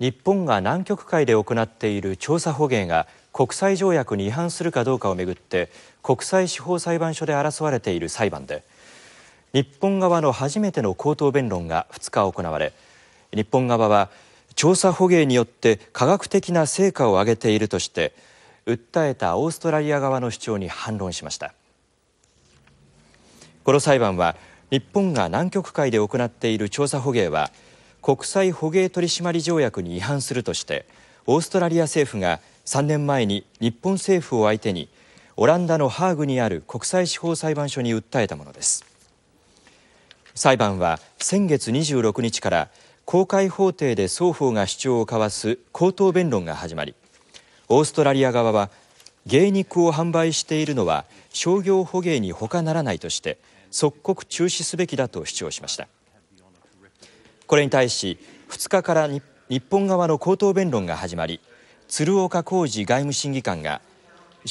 日本が南極海で行っている調査捕鯨が国際条約に違反するかどうかをめぐって国際司法裁判所で争われている裁判で日本側の初めての口頭弁論が2日行われ日本側は調査捕鯨によって科学的な成果を上げているとして訴えたオーストラリア側の主張に反論しましたこの裁判は日本が南極海で行っている調査捕鯨は国際捕鯨取締条約に違反するとしてオーストラリア政府が3年前に日本政府を相手にオランダのハーグにある国際司法裁判所に訴えたものです裁判は先月26日から公開法廷で双方が主張を交わす口頭弁論が始まりオーストラリア側は芸肉を販売しているのは商業捕鯨に他ならないとして即刻中止すべきだと主張しました。これに対し2日から日本側の口頭弁論が始まり鶴岡浩二外務審議官が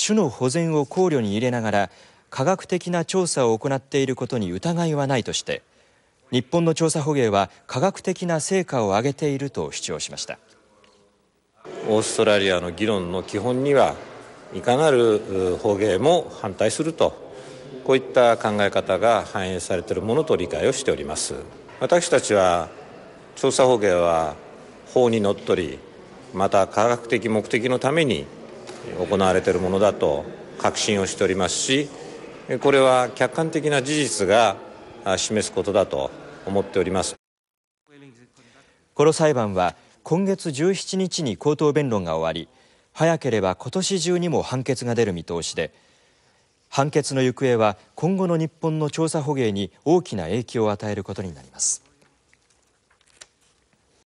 種の保全を考慮に入れながら科学的な調査を行っていることに疑いはないとして日本の調査捕鯨は科学的な成果を上げていると主張しましたオーストラリアの議論の基本にはいかなる捕鯨も反対するとこういった考え方が反映されているものと理解をしております私たちは調査捕鯨は法にのっとりまた科学的目的のために行われているものだと確信をしておりますしこれは客観的な事実が示すことだと思っておりますこの裁判は今月17日に口頭弁論が終わり早ければ今年中にも判決が出る見通しで判決の行方は今後の日本の調査捕鯨に大きな影響を与えることになります。